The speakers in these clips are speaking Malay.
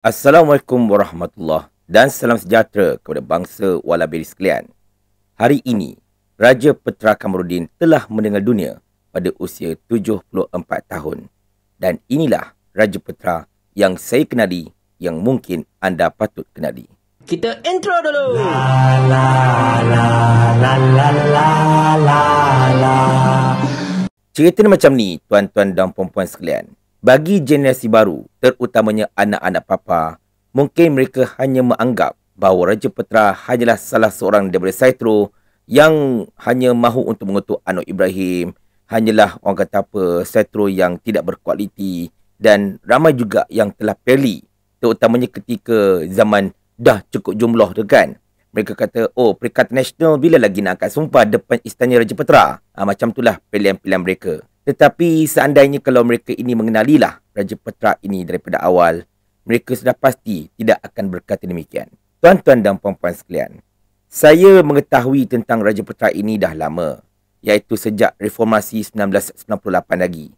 Assalamualaikum warahmatullahi dan salam sejahtera kepada bangsa Walabiri sekalian. Hari ini, Raja Petra Kamarudin telah meninggal dunia pada usia 74 tahun. Dan inilah Raja Petra yang saya kenali yang mungkin anda patut kenali. Kita intro dulu. la la la la la la la. Cerita ni macam ni, tuan-tuan dan puan-puan sekalian. Bagi generasi baru, terutamanya anak-anak papa, mungkin mereka hanya menganggap bahawa Raja Petra hanyalah salah seorang daripada Saitro yang hanya mahu untuk mengutuk anak Ibrahim. Hanyalah orang kata apa, Saitro yang tidak berkualiti dan ramai juga yang telah peli. Terutamanya ketika zaman dah cukup jumlah tu kan. Mereka kata, oh Perikatan Nasional bila lagi nak angkat sumpah depan istana Raja Petra? Ha, macam itulah pilihan-pilihan mereka. Tetapi seandainya kalau mereka ini mengenalilah Raja Petra ini daripada awal, mereka sudah pasti tidak akan berkata demikian. Tuan-tuan dan puan-puan sekalian, saya mengetahui tentang Raja Petra ini dah lama, iaitu sejak reformasi 1998 lagi.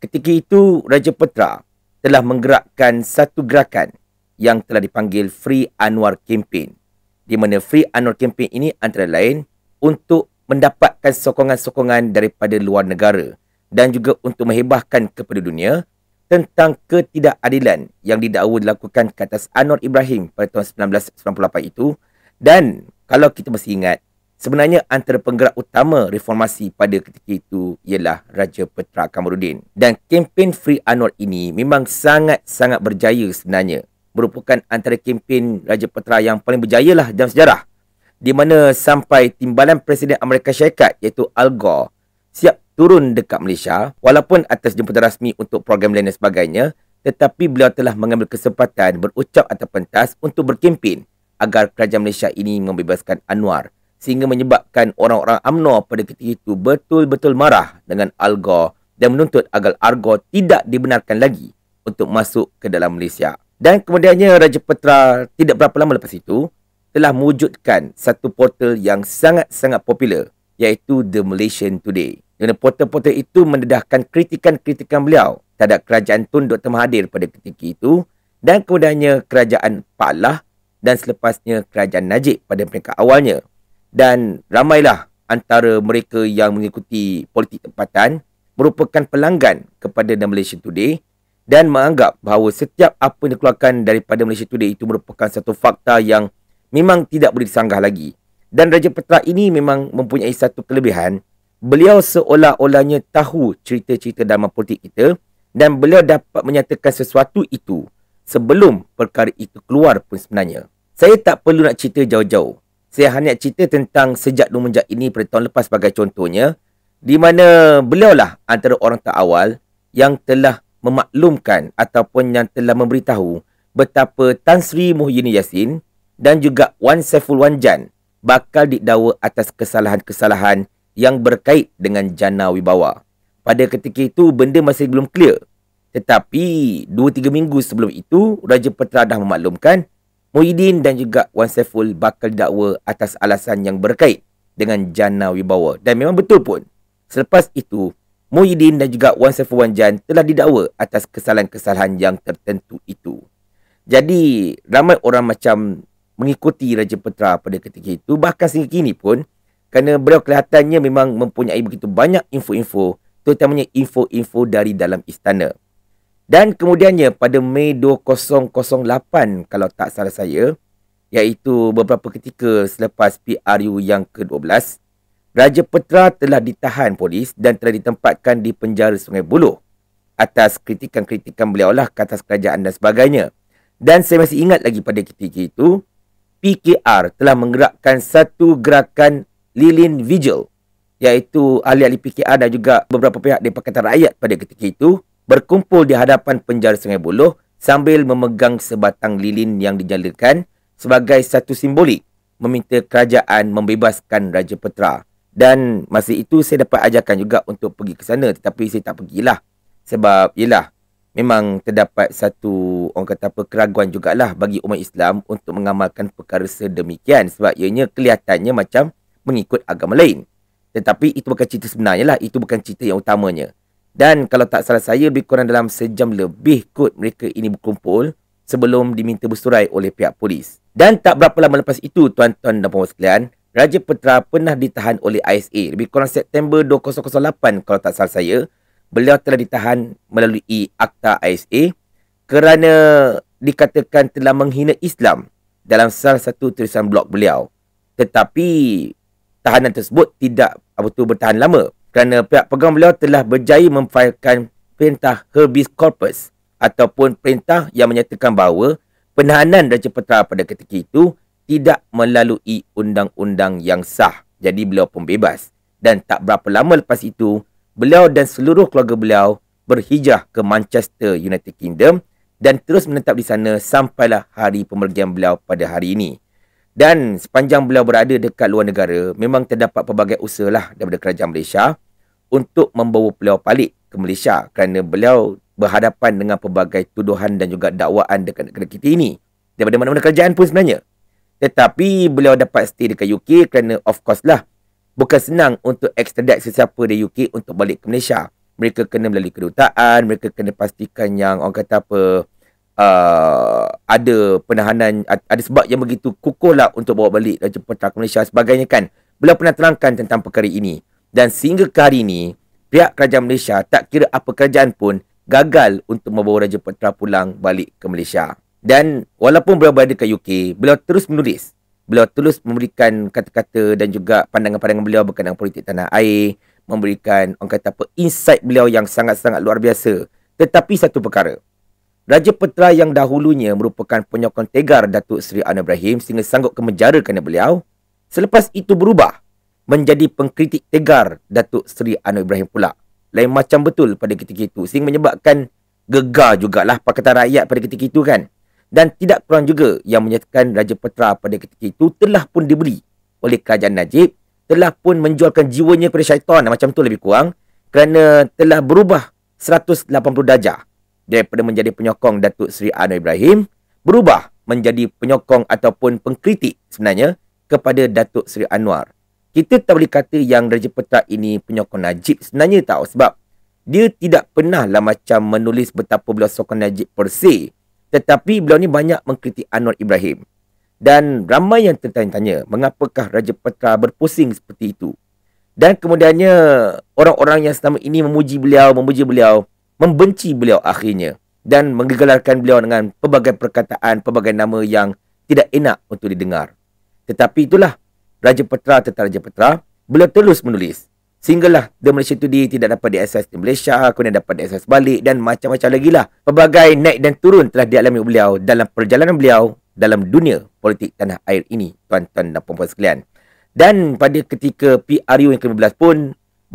Ketika itu, Raja Petra telah menggerakkan satu gerakan yang telah dipanggil Free Anwar Campaign. Di mana Free Anwar Campaign ini antara lain untuk mendapatkan sokongan-sokongan daripada luar negara dan juga untuk menghebahkan kepada dunia tentang ketidakadilan yang didakwa dilakukan ke atas Anwar Ibrahim pada tahun 1998 itu dan kalau kita masih ingat sebenarnya antara penggerak utama reformasi pada ketika itu ialah Raja Petra Kamarudin dan kempen Free Anwar ini memang sangat-sangat berjaya sebenarnya merupakan antara kempen Raja Petra yang paling berjaya lah dalam sejarah di mana sampai timbalan Presiden Amerika Syarikat iaitu Al Gore siap turun dekat Malaysia walaupun atas jemputan rasmi untuk program lain dan sebagainya tetapi beliau telah mengambil kesempatan berucap atas pentas untuk berkempen agar kerajaan Malaysia ini membebaskan Anwar sehingga menyebabkan orang-orang UMNO pada ketika itu betul-betul marah dengan Algo dan menuntut agar Argo tidak dibenarkan lagi untuk masuk ke dalam Malaysia. Dan kemudiannya Raja Petra tidak berapa lama lepas itu telah mewujudkan satu portal yang sangat-sangat popular iaitu The Malaysian Today. Dan reporter-reporter itu mendedahkan kritikan-kritikan beliau terhadap kerajaan Tun Dr. Mahathir pada ketika itu dan kemudiannya kerajaan Pak Lah dan selepasnya kerajaan Najib pada peringkat awalnya. Dan ramailah antara mereka yang mengikuti politik tempatan merupakan pelanggan kepada The Malaysian Today dan menganggap bahawa setiap apa yang dikeluarkan daripada Malaysia Today itu merupakan satu fakta yang memang tidak boleh disanggah lagi. Dan Raja Petra ini memang mempunyai satu kelebihan beliau seolah-olahnya tahu cerita-cerita dalam politik kita dan beliau dapat menyatakan sesuatu itu sebelum perkara itu keluar pun sebenarnya. Saya tak perlu nak cerita jauh-jauh. Saya hanya cerita tentang sejak Lumenjak ini pada tahun lepas sebagai contohnya di mana beliau lah antara orang terawal yang telah memaklumkan ataupun yang telah memberitahu betapa Tan Sri Muhyiddin Yassin dan juga Wan Saiful Wan Jan bakal didakwa atas kesalahan-kesalahan yang berkait dengan jana wibawa. Pada ketika itu, benda masih belum clear. Tetapi, 2-3 minggu sebelum itu, Raja Petra dah memaklumkan Muhyiddin dan juga Wan Saiful bakal didakwa atas alasan yang berkait dengan jana wibawa. Dan memang betul pun, selepas itu, Muhyiddin dan juga Wan Saiful Wan Jan telah didakwa atas kesalahan-kesalahan yang tertentu itu. Jadi, ramai orang macam mengikuti Raja Petra pada ketika itu. Bahkan sehingga kini pun, kerana beliau kelihatannya memang mempunyai begitu banyak info-info terutamanya info-info dari dalam istana. Dan kemudiannya pada Mei 2008 kalau tak salah saya iaitu beberapa ketika selepas PRU yang ke-12 Raja Petra telah ditahan polis dan telah ditempatkan di penjara Sungai Buloh atas kritikan-kritikan beliau lah ke atas kerajaan dan sebagainya. Dan saya masih ingat lagi pada ketika itu, PKR telah menggerakkan satu gerakan Lilin Vigil iaitu ahli-ahli PKR dan juga beberapa pihak di Pakatan Rakyat pada ketika itu berkumpul di hadapan penjara Sungai Buloh sambil memegang sebatang lilin yang dijalankan sebagai satu simbolik meminta kerajaan membebaskan Raja Petra. Dan masa itu saya dapat ajakan juga untuk pergi ke sana tetapi saya tak pergilah sebab ialah memang terdapat satu orang kata apa keraguan jugalah bagi umat Islam untuk mengamalkan perkara sedemikian sebab ianya kelihatannya macam mengikut agama lain. Tetapi itu bukan cerita sebenarnya lah. Itu bukan cerita yang utamanya. Dan kalau tak salah saya, lebih kurang dalam sejam lebih kot mereka ini berkumpul sebelum diminta bersurai oleh pihak polis. Dan tak berapa lama lepas itu, tuan-tuan dan puan-puan sekalian, Raja Petra pernah ditahan oleh ISA. Lebih kurang September 2008, kalau tak salah saya, beliau telah ditahan melalui Akta ISA kerana dikatakan telah menghina Islam dalam salah satu tulisan blog beliau. Tetapi tahanan tersebut tidak apa tu bertahan lama kerana pihak pegang beliau telah berjaya memfailkan perintah habeas corpus ataupun perintah yang menyatakan bahawa penahanan Raja Petra pada ketika itu tidak melalui undang-undang yang sah. Jadi beliau pun bebas. Dan tak berapa lama lepas itu, beliau dan seluruh keluarga beliau berhijrah ke Manchester United Kingdom dan terus menetap di sana sampailah hari pemergian beliau pada hari ini. Dan sepanjang beliau berada dekat luar negara, memang terdapat pelbagai usaha lah daripada kerajaan Malaysia untuk membawa beliau balik ke Malaysia kerana beliau berhadapan dengan pelbagai tuduhan dan juga dakwaan dekat negara kita ini. Daripada mana-mana kerajaan pun sebenarnya. Tetapi beliau dapat stay dekat UK kerana of course lah bukan senang untuk extradite sesiapa dari UK untuk balik ke Malaysia. Mereka kena melalui kedutaan, mereka kena pastikan yang orang kata apa, uh, ada penahanan ada sebab yang begitu lah untuk bawa balik Raja Petra ke Malaysia sebagainya kan beliau pernah terangkan tentang perkara ini dan sehingga ke hari ini pihak kerajaan Malaysia tak kira apa kerajaan pun gagal untuk membawa Raja Petra pulang balik ke Malaysia dan walaupun beliau berada ke UK beliau terus menulis beliau terus memberikan kata-kata dan juga pandangan-pandangan beliau berkenaan politik tanah air memberikan orang kata apa insight beliau yang sangat-sangat luar biasa tetapi satu perkara Raja Petra yang dahulunya merupakan penyokong tegar Datuk Seri Anwar Ibrahim sehingga sanggup kemenjara kerana beliau, selepas itu berubah menjadi pengkritik tegar Datuk Seri Anwar Ibrahim pula. Lain macam betul pada ketika itu sehingga menyebabkan gegar jugalah Pakatan Rakyat pada ketika itu kan. Dan tidak kurang juga yang menyatakan Raja Petra pada ketika itu telah pun diberi oleh Kerajaan Najib, telah pun menjualkan jiwanya kepada syaitan macam tu lebih kurang kerana telah berubah 180 darjah daripada menjadi penyokong Datuk Seri Anwar Ibrahim berubah menjadi penyokong ataupun pengkritik sebenarnya kepada Datuk Seri Anwar. Kita tak boleh kata yang Raja Petak ini penyokong Najib sebenarnya tahu sebab dia tidak pernah lah macam menulis betapa beliau sokong Najib per se. Tetapi beliau ni banyak mengkritik Anwar Ibrahim. Dan ramai yang tertanya-tanya mengapakah Raja Petra berpusing seperti itu. Dan kemudiannya orang-orang yang selama ini memuji beliau, memuji beliau, membenci beliau akhirnya dan menggelarkan beliau dengan pelbagai perkataan, pelbagai nama yang tidak enak untuk didengar. Tetapi itulah, Raja Petra tetap Raja Petra, beliau terus menulis. Sehinggalah The Malaysian Today tidak dapat diakses di Malaysia, kemudian dapat diakses balik dan macam-macam lagi lah. Pelbagai naik dan turun telah dialami beliau dalam perjalanan beliau dalam dunia politik tanah air ini, tuan-tuan dan puan-puan sekalian. Dan pada ketika PRU yang ke-15 pun,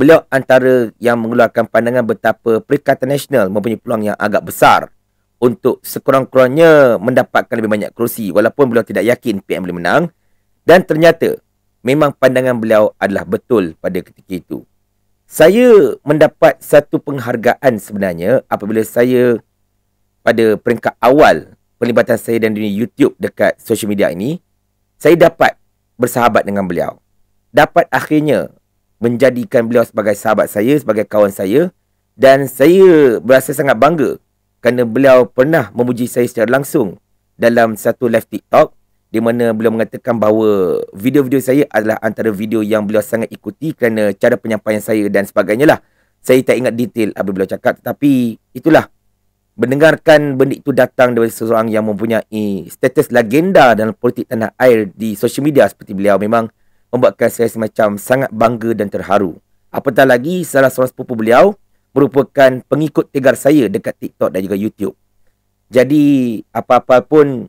Beliau antara yang mengeluarkan pandangan betapa Perikatan Nasional mempunyai peluang yang agak besar untuk sekurang-kurangnya mendapatkan lebih banyak kerusi walaupun beliau tidak yakin PM boleh menang dan ternyata memang pandangan beliau adalah betul pada ketika itu. Saya mendapat satu penghargaan sebenarnya apabila saya pada peringkat awal pelibatan saya dan dunia YouTube dekat social media ini saya dapat bersahabat dengan beliau. Dapat akhirnya menjadikan beliau sebagai sahabat saya, sebagai kawan saya dan saya berasa sangat bangga kerana beliau pernah memuji saya secara langsung dalam satu live TikTok di mana beliau mengatakan bahawa video-video saya adalah antara video yang beliau sangat ikuti kerana cara penyampaian saya dan sebagainya lah. Saya tak ingat detail apa beliau cakap tetapi itulah mendengarkan benda itu datang daripada seseorang yang mempunyai status legenda dalam politik tanah air di social media seperti beliau memang membuatkan saya semacam sangat bangga dan terharu. Apatah lagi, salah seorang sepupu beliau merupakan pengikut tegar saya dekat TikTok dan juga YouTube. Jadi, apa-apa pun,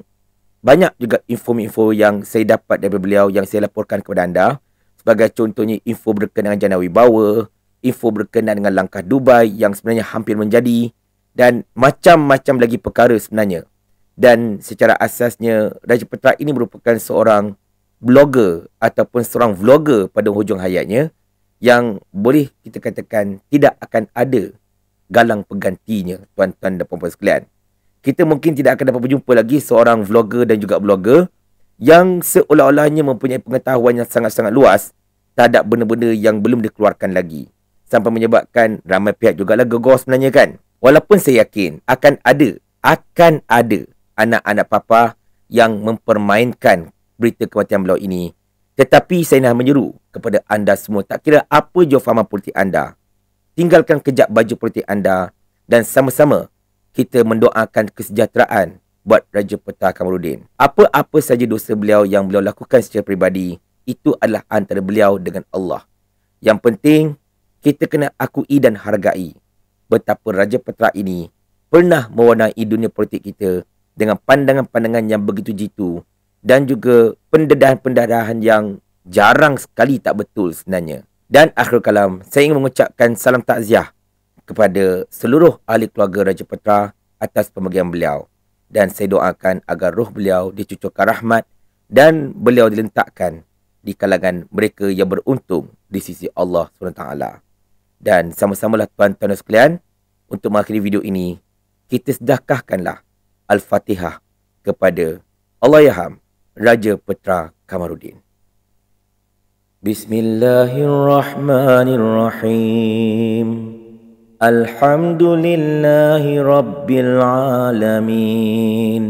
banyak juga info-info yang saya dapat daripada beliau yang saya laporkan kepada anda. Sebagai contohnya, info berkenaan dengan Janawi Bawa, info berkenaan dengan langkah Dubai yang sebenarnya hampir menjadi dan macam-macam lagi perkara sebenarnya. Dan secara asasnya, Raja Petra ini merupakan seorang blogger ataupun seorang vlogger pada hujung hayatnya yang boleh kita katakan tidak akan ada galang penggantinya tuan-tuan dan puan-puan sekalian. Kita mungkin tidak akan dapat berjumpa lagi seorang vlogger dan juga blogger yang seolah-olahnya mempunyai pengetahuan yang sangat-sangat luas terhadap benda-benda yang belum dikeluarkan lagi. Sampai menyebabkan ramai pihak jugalah gegor sebenarnya kan. Walaupun saya yakin akan ada, akan ada anak-anak papa yang mempermainkan berita kematian beliau ini. Tetapi saya nak menyeru kepada anda semua, tak kira apa jofama politik anda, tinggalkan kejap baju politik anda dan sama-sama kita mendoakan kesejahteraan buat Raja Peta Kamaluddin. Apa-apa saja dosa beliau yang beliau lakukan secara peribadi, itu adalah antara beliau dengan Allah. Yang penting, kita kena akui dan hargai betapa Raja Petra ini pernah mewarnai dunia politik kita dengan pandangan-pandangan yang begitu jitu dan juga pendedahan-pendedahan yang jarang sekali tak betul sebenarnya. Dan akhir kalam, saya ingin mengucapkan salam takziah kepada seluruh ahli keluarga Raja Petra atas pemergian beliau. Dan saya doakan agar roh beliau dicucurkan rahmat dan beliau dilentakkan di kalangan mereka yang beruntung di sisi Allah SWT. Dan sama-samalah tuan-tuan sekalian, untuk mengakhiri video ini, kita sedahkahkanlah Al-Fatihah kepada Allah Yaham. Raja Petra Kamarudin. Bismillahirrahmanirrahim. Alhamdulillahi Rabbil Alamin.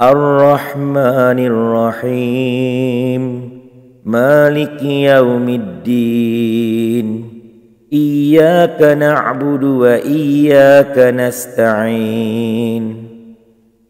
Ar-Rahmanirrahim. Malik Yawmiddin. Iyaka na'budu wa Iyaka nasta'in.